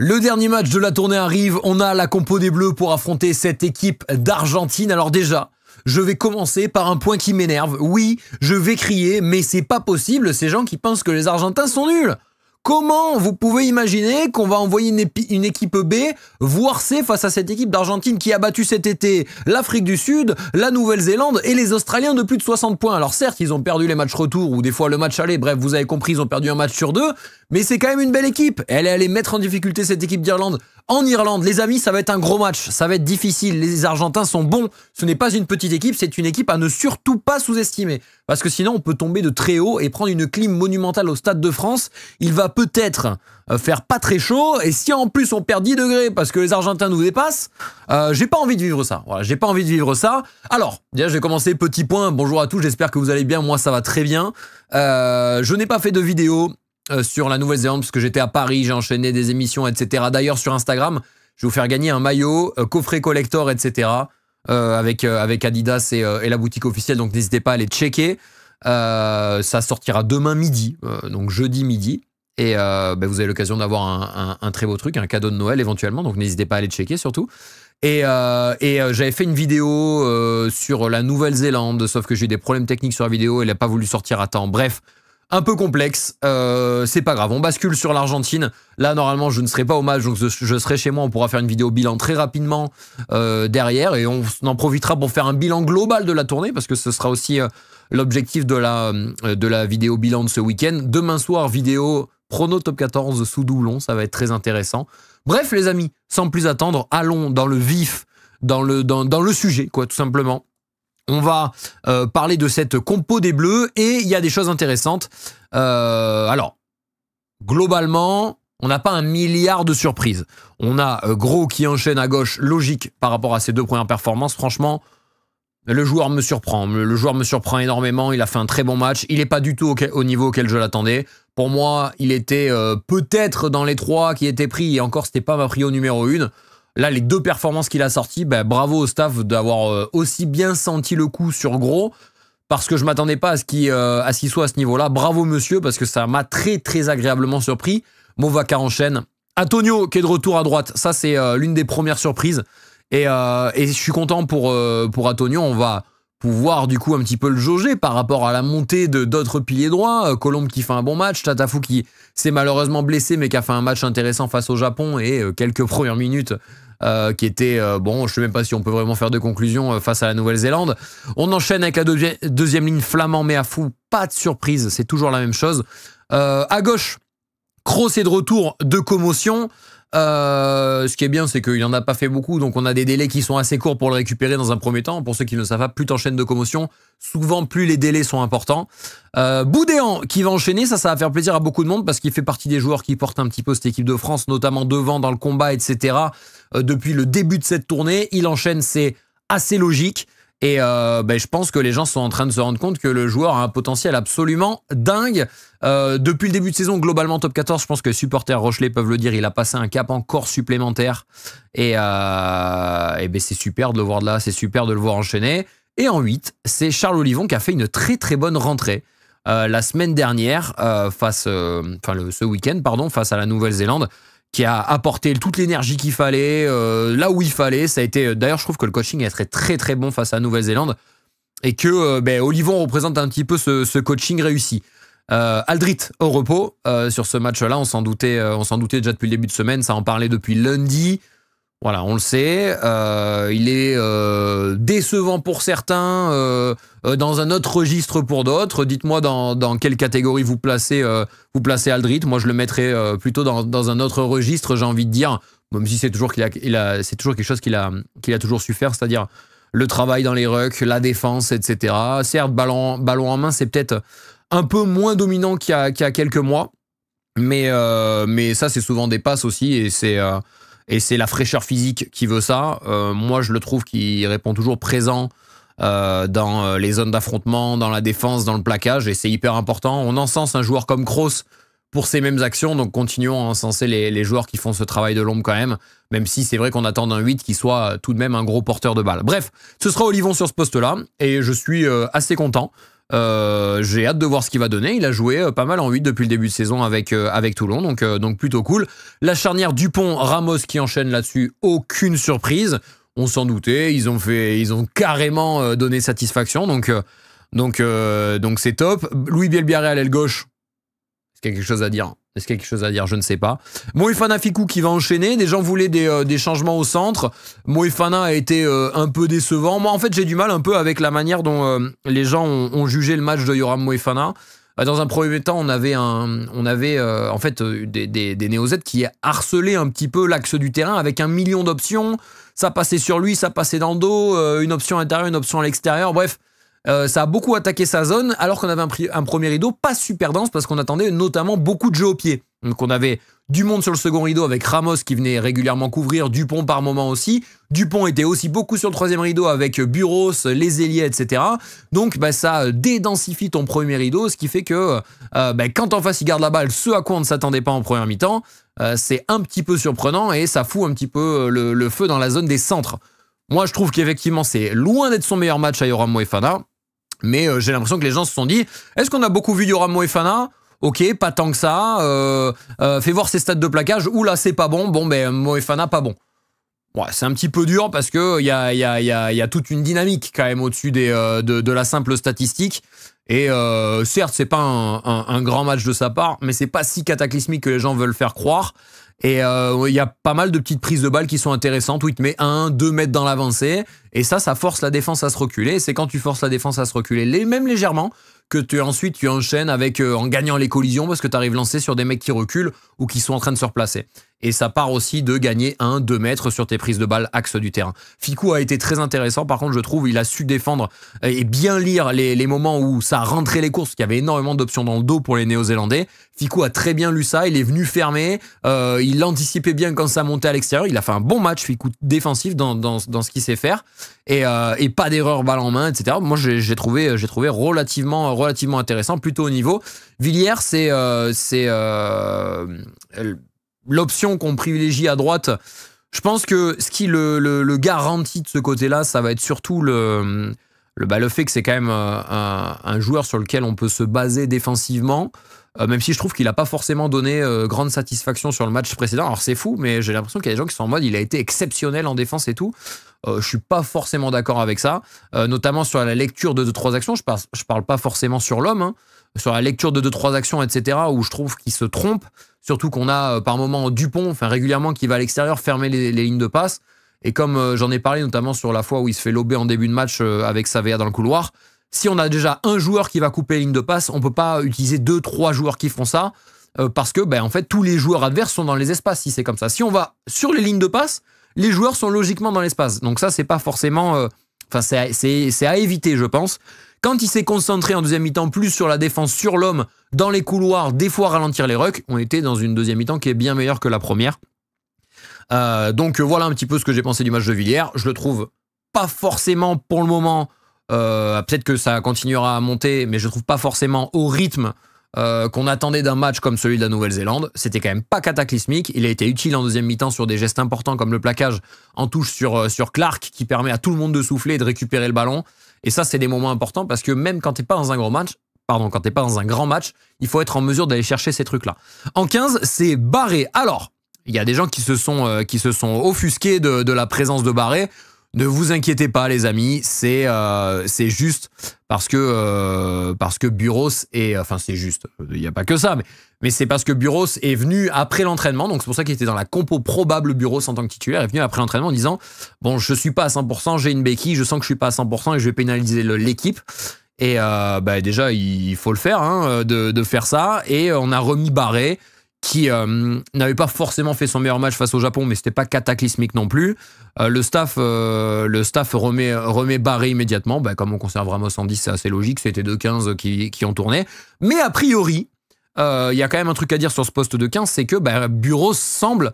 Le dernier match de la tournée arrive, on a la compo des Bleus pour affronter cette équipe d'Argentine. Alors déjà, je vais commencer par un point qui m'énerve. Oui, je vais crier, mais c'est pas possible ces gens qui pensent que les Argentins sont nuls. Comment vous pouvez imaginer qu'on va envoyer une, équipe B, voire C, face à cette équipe d'Argentine qui a battu cet été l'Afrique du Sud, la Nouvelle-Zélande et les Australiens de plus de 60 points Alors certes, ils ont perdu les matchs retour ou des fois le match aller, bref, vous avez compris, ils ont perdu un match sur deux, mais c'est quand même une belle équipe. Elle est allée mettre en difficulté cette équipe d'Irlande en Irlande. Les amis, ça va être un gros match, ça va être difficile, les Argentins sont bons, ce n'est pas une petite équipe, c'est une équipe à ne surtout pas sous-estimer parce que sinon on peut tomber de très haut et prendre une clim monumentale au Stade de France. Il va peut-être euh, faire pas très chaud, et si en plus on perd 10 degrés parce que les Argentins nous dépassent, euh, j'ai pas envie de vivre ça. Voilà, j'ai pas envie de vivre ça. Alors, déjà je vais commencer, petit point, bonjour à tous, j'espère que vous allez bien, moi ça va très bien. Euh, je n'ai pas fait de vidéo sur la Nouvelle-Zélande parce que j'étais à Paris, j'ai enchaîné des émissions, etc. D'ailleurs sur Instagram, je vais vous faire gagner un maillot, coffret collector, etc. Euh, avec, euh, avec Adidas euh, et, la boutique officielle, donc n'hésitez pas à aller checker. ça sortira demain midi, donc jeudi midi. Et bah, vous avez l'occasion d'avoir un, très beau truc, un cadeau de Noël éventuellement. Donc n'hésitez pas à aller checker surtout. Et, j'avais fait une vidéo sur la Nouvelle-Zélande, sauf que j'ai eu des problèmes techniques sur la vidéo, elle n'a pas voulu sortir à temps. Bref, un peu complexe. Euh, c'est pas grave, on bascule sur l'Argentine. Là, normalement, je ne serai pas au match, donc je serai chez moi. On pourra faire une vidéo bilan très rapidement euh, derrière et on en profitera pour faire un bilan global de la tournée parce que ce sera aussi euh, l'objectif de la, de la vidéo bilan de ce week-end. Demain soir, vidéo prono top 14 sous doublon, ça va être très intéressant. Bref, les amis, sans plus attendre, allons dans le vif, dans le, dans, dans le sujet, quoi, tout simplement. On va euh, parler de cette compo des Bleus et il y a des choses intéressantes. Euh, alors, globalement, on n'a pas un milliard de surprises. On a euh, Gros qui enchaîne à gauche, logique par rapport à ses deux premières performances. Franchement, le joueur me surprend. Le joueur me surprend énormément. Il a fait un très bon match. Il n'est pas du tout au, niveau auquel je l'attendais. Pour moi, il était peut-être dans les trois qui étaient pris. Et encore, ce n'était pas ma prio numéro une. Là, les deux performances qu'il a sorties, ben, bravo au staff d'avoir euh, aussi bien senti le coup sur gros parce que je m'attendais pas euh, à ce qu'il soit à ce niveau-là. Bravo monsieur, parce que ça m'a très très agréablement surpris. en enchaîne. Antonio qui est de retour à droite, ça c'est euh, l'une des premières surprises. Et, et, je suis content pour, pour Antonio, on va, pouvoir du coup un petit peu le jauger par rapport à la montée de d'autres piliers droits. Euh, Colombe qui fait un bon match, Tatafu qui s'est malheureusement blessé mais qui a fait un match intéressant face au Japon et euh, quelques premières minutes euh, qui étaient, bon, je sais même pas si on peut vraiment faire de conclusion face à la Nouvelle-Zélande. On enchaîne avec la deuxième ligne flamand mais à fou, pas de surprise, c'est toujours la même chose. à gauche, Cross et de retour de commotion. Euh, ce qui est bien, c'est qu'il n'en a pas fait beaucoup, donc on a des délais qui sont assez courts pour le récupérer dans un premier temps. Pour ceux qui ne savent pas, plus t'enchaînes de commotion, souvent plus les délais sont importants. Euh, Boudéan qui va enchaîner, ça, ça va faire plaisir à beaucoup de monde parce qu'il fait partie des joueurs qui portent un petit peu cette équipe de France, notamment devant dans le combat, etc. Euh, depuis le début de cette tournée, il enchaîne, c'est assez logique. Et euh, ben, je pense que les gens sont en train de se rendre compte que le joueur a un potentiel absolument dingue. Euh, depuis le début de saison, globalement top 14, je pense que les supporters Rochelet peuvent le dire, il a passé un cap encore supplémentaire. Et, euh, ben, c'est super de le voir de là, c'est super de le voir enchaîner. Et en 8, c'est Charles Olivon qui a fait une très très bonne rentrée. la semaine dernière, face, ce week-end, pardon, face à la Nouvelle-Zélande, qui a apporté toute l'énergie qu'il fallait, euh, là où il fallait. Ça a été. Euh, d'ailleurs, je trouve que le coaching est très très très bon face à Nouvelle-Zélande et que euh, ben, Olivon représente un petit peu ce, coaching réussi. Aldrit au repos sur ce match-là, on s'en doutait, on s'en doutait déjà depuis le début de semaine. Ça en parlait depuis lundi. Voilà, on le sait. Euh, il est euh, décevant pour certains, euh, dans un autre registre pour d'autres. Dites-moi dans, dans, quelle catégorie vous placez, vous placez Aldrit. Moi, je le mettrais plutôt dans, un autre registre, j'ai envie de dire, même si c'est toujours, qu'il a, toujours quelque chose qu'il a, qu'il a toujours su faire, c'est-à-dire le travail dans les rucks, la défense, etc. Certes, ballon, ballon en main, c'est peut-être un peu moins dominant qu'il y a, quelques mois, mais, mais ça, c'est souvent des passes aussi, et c'est... Et c'est la fraîcheur physique qui veut ça. Euh, moi, je le trouve qui répond toujours présent euh, dans euh, les zones d'affrontement, dans la défense, dans le plaquage, et c'est hyper important. On encense un joueur comme Kroos pour ces mêmes actions, donc continuons à encenser les, joueurs qui font ce travail de l'ombre quand même, même si c'est vrai qu'on attend d'un 8 qui soit tout de même un gros porteur de balles. Bref, ce sera Olivon sur ce poste-là, et je suis assez content. Euh, j'ai hâte de voir ce qu'il va donner. Il a joué euh, pas mal en 8 depuis le début de saison avec, euh, avec Toulon, donc, donc plutôt cool. La charnière Dupont-Ramos qui enchaîne là-dessus, aucune surprise. On s'en doutait, ils ont, fait, ils ont carrément donné satisfaction, donc donc donc c'est top. Louis Bielbiaré à l'aile gauche, quelque chose à dire Est-ce qu'il y a quelque chose à dire Je ne sais pas. Moefana Fikou qui va enchaîner. Des gens voulaient des, euh, changements au centre. Moefana a été euh, un peu décevant. Moi, en fait, j'ai du mal un peu avec la manière dont euh, les gens ont, jugé le match de Yoram Moefana. Dans un premier temps, on avait, un, on avait en fait des, des, des Néo-Z qui harcelaient un petit peu l'axe du terrain avec un million d'options. Ça passait sur lui, ça passait dans le dos, une option intérieure, une option à l'extérieur. Bref, euh, ça a beaucoup attaqué sa zone, alors qu'on avait un, premier rideau pas super dense parce qu'on attendait notamment beaucoup de jeux au pied. Donc on avait du monde sur le second rideau avec Ramos qui venait régulièrement couvrir, Dupont par moment aussi. Dupont était aussi beaucoup sur le troisième rideau avec euh, Buros, les ailiers, etc. Donc bah, ça euh, dédensifie ton premier rideau, ce qui fait que bah, quand en face il garde la balle, ce à quoi on ne s'attendait pas en première mi-temps, c'est un petit peu surprenant et ça fout un petit peu le, feu dans la zone des centres. Moi je trouve qu'effectivement c'est loin d'être son meilleur match à Yoram Moefana. Mais euh, j'ai l'impression que les gens se sont dit est-ce qu'on a beaucoup vu Yoram Moefana Ok, pas tant que ça. Euh, euh, fais voir ses stats de plaquage. Oula, c'est pas bon. Bon, ben Moefana, pas bon. Ouais, c'est un petit peu dur parce que y a, toute une dynamique quand même au-dessus de, la simple statistique. Et certes, c'est pas un, un, grand match de sa part, mais c'est pas si cataclysmique que les gens veulent faire croire. Et euh, il y a pas mal de petites prises de balles qui sont intéressantes où il te met 1, 2 mètres dans l'avancée. Et ça, ça force la défense à se reculer. C'est quand tu forces la défense à se reculer, les, même légèrement, que tu ensuite tu enchaînes avec euh, en gagnant les collisions parce que tu arrives lancé sur des mecs qui reculent ou qui sont en train de se replacer. Et ça part aussi de gagner 1, 2 mètres sur tes prises de balles axe du terrain. Ficou a été très intéressant. Par contre, je trouve, il a su défendre et bien lire les, moments où ça rentrait les courses, qu'il y avait énormément d'options dans le dos pour les Néo-Zélandais. Ficou a très bien lu ça, il est venu fermer, euh, il anticipait bien quand ça montait à l'extérieur, il a fait un bon match, Ficou défensif dans, dans, dans ce qu'il sait faire, et, euh, pas d'erreur balle en main, etc. Moi j'ai trouvé, euh, trouvé relativement, relativement intéressant, plutôt au niveau. Villiers, c'est l'option qu'on privilégie à droite. Je pense que ce qui le, garantit de ce côté-là, ça va être surtout le, bah, fait que c'est quand même euh, un, joueur sur lequel on peut se baser défensivement. Euh, même si je trouve qu'il n'a pas forcément donné euh, grande satisfaction sur le match précédent. Alors c'est fou, mais j'ai l'impression qu'il y a des gens qui sont en mode il a été exceptionnel en défense et tout. Euh, je suis pas forcément d'accord avec ça, euh, notamment sur la lecture de deux 3 actions. Je parle, parle pas forcément sur l'homme, hein. sur la lecture de deux 3 actions, etc., où je trouve qu'il se trompe. Surtout qu'on a par moment Dupont, enfin régulièrement, qui va à l'extérieur fermer les, lignes de passe. Et comme j'en ai parlé notamment sur la fois où il se fait lobé en début de match avec Savea dans le couloir, si on a déjà un joueur qui va couper les lignes de passe, on ne peut pas utiliser deux, trois joueurs qui font ça, euh, parce que ben, en fait, tous les joueurs adverses sont dans les espaces, si c'est comme ça. Si on va sur les lignes de passe, les joueurs sont logiquement dans l'espace. Donc ça, c'est pas forcément... Euh, enfin, c'est à, éviter, je pense. Quand il s'est concentré en deuxième mi-temps plus sur la défense sur l'homme, dans les couloirs, des fois ralentir les rucks, on était dans une deuxième mi-temps qui est bien meilleure que la première. Euh, donc voilà un petit peu ce que j'ai pensé du match de Villiers. Je le trouve pas forcément pour le moment euh, peut-être que ça continuera à monter, mais je trouve pas forcément au rythme euh, qu'on attendait d'un match comme celui de la Nouvelle-Zélande. C'était quand même pas cataclysmique. Il a été utile en deuxième mi-temps sur des gestes importants comme le plaquage en touche sur, euh, sur Clark qui permet à tout le monde de souffler et de récupérer le ballon. Et ça, c'est des moments importants parce que même quand t'es pas dans un gros match, pardon, quand pas dans un grand match, il faut être en mesure d'aller chercher ces trucs-là. En 15, c'est barré. Alors, il y a des gens qui se sont, qui se sont offusqués de la présence de Barré. Ne vous inquiétez pas, les amis, c'est euh, juste parce que, euh, que Buros est. Enfin, c'est juste, il n'y a pas que ça, mais, c'est parce que Buros est venu après l'entraînement, donc c'est pour ça qu'il était dans la compo probable Buros en tant que titulaire, est venu après l'entraînement en disant Bon, je ne suis pas à 100%, j'ai une béquille, je sens que je suis pas à 100% et je vais pénaliser l'équipe. Et euh, bah, déjà, il faut le faire, hein, de, de, faire ça. Et on a remis Barré qui euh, n'avait pas forcément fait son meilleur match face au Japon, mais c'était pas cataclysmique non plus. Euh, le staff, euh, le staff remet, remet Barré immédiatement. Bah, comme on conserve Ramos 10, c'est assez logique. C'était 2-15 qui, qui ont tourné. Mais a priori, il y a quand même un truc à dire sur ce poste de 15, c'est que bah, Bureau semble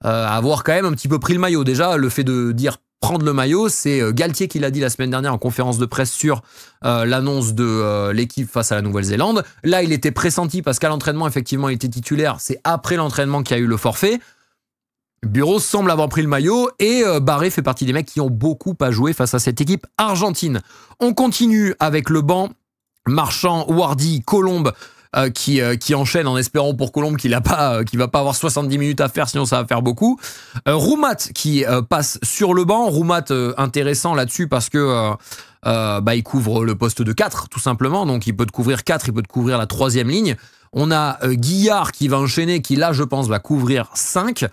avoir quand même un petit peu pris le maillot. Déjà, le fait de dire prendre le maillot. C'est euh, Galtier qui l'a dit la semaine dernière en conférence de presse sur euh, l'annonce de euh, l'équipe face à la Nouvelle-Zélande. Là, il était pressenti parce qu'à l'entraînement, effectivement, il était titulaire. C'est après l'entraînement qu'il y a eu le forfait. Bureau semble avoir pris le maillot et Barré fait partie des mecs qui ont beaucoup à jouer face à cette équipe argentine. On continue avec le banc. Marchand, Wardy, Colombe, euh, euh, qui, enchaîne en espérant pour Colombe qu'il a euh, va pas avoir 70 minutes à faire, sinon ça va faire beaucoup. Roumat qui passe sur le banc. Roumat intéressant là-dessus parce que bah, il couvre le poste de 4, tout simplement. Donc il peut te couvrir 4, il peut te couvrir la troisième ligne. On a Guillard qui va enchaîner, qui là, je pense, va couvrir 5.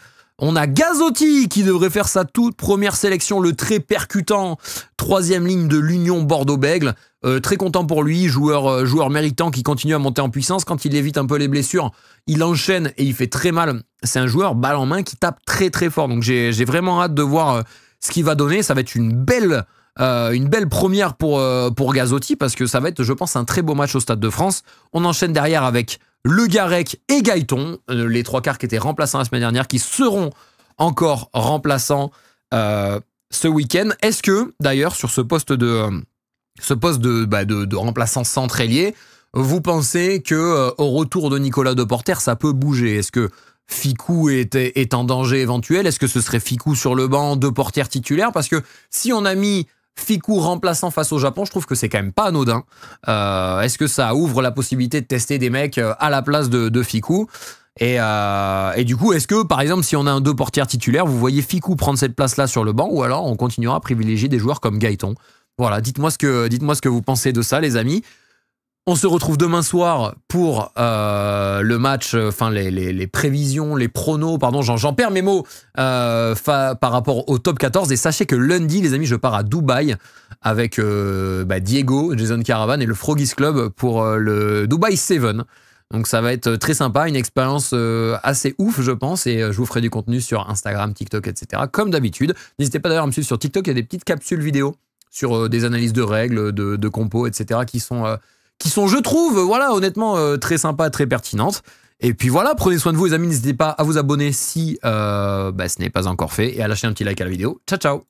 On a Gazotti qui devrait faire sa toute première sélection, le très percutant troisième ligne de l'Union Bordeaux-Bègle. Euh, très content pour lui, joueur, euh, joueur méritant qui continue à monter en puissance. Quand il évite un peu les blessures, il enchaîne et il fait très mal. C'est un joueur balle en main qui tape très très fort. Donc j'ai vraiment hâte de voir euh, ce qu'il va donner. Ça va être une belle, une belle première pour, pour Gazotti parce que ça va être, je pense, un très beau match au Stade de France. On enchaîne derrière avec le Garec et Gaëton, euh, les trois quarts qui étaient remplaçants la semaine dernière, qui seront encore remplaçants euh, ce week-end. Est-ce que, d'ailleurs, sur ce poste de, euh, ce poste bah, de, de, remplaçant centre ailier, vous pensez que au retour de Nicolas Deporter, ça peut bouger Est-ce que Ficou est, est, en danger éventuel Est-ce que ce serait Ficou sur le banc, Deporter titulaire Parce que si on a mis Fiku remplaçant face au Japon, je trouve que c'est quand même pas anodin. Euh, est-ce que ça ouvre la possibilité de tester des mecs euh, à la place de, Fiku euh, et, du coup, est-ce que, par exemple, si on a un deux portières titulaire, vous voyez Fiku prendre cette place-là sur le banc, ou alors on continuera à privilégier des joueurs comme Gaëton Voilà, dites-moi ce, dites ce que vous pensez de ça, les amis. On se retrouve demain soir pour euh, le match, euh, enfin les, prévisions, les pronos, pardon, j'en perds mes mots euh, par rapport au top 14. Et sachez que lundi, les amis, je pars à Dubaï avec bah, Diego, Jason Caravan et le Froggy's Club pour le Dubaï 7. Donc ça va être très sympa, une expérience assez ouf, je pense, et je vous ferai du contenu sur Instagram, TikTok, etc. Comme d'habitude. N'hésitez pas d'ailleurs à me suivre sur TikTok, il y a des petites capsules vidéo sur des analyses de règles, de, de compos, etc. qui sont qui sont, je trouve, euh, voilà, honnêtement, euh, très sympas, très pertinentes. Et puis voilà, prenez soin de vous, les amis. N'hésitez pas à vous abonner si euh, bah, ce n'est pas encore fait et à lâcher un petit like à la vidéo. Ciao, ciao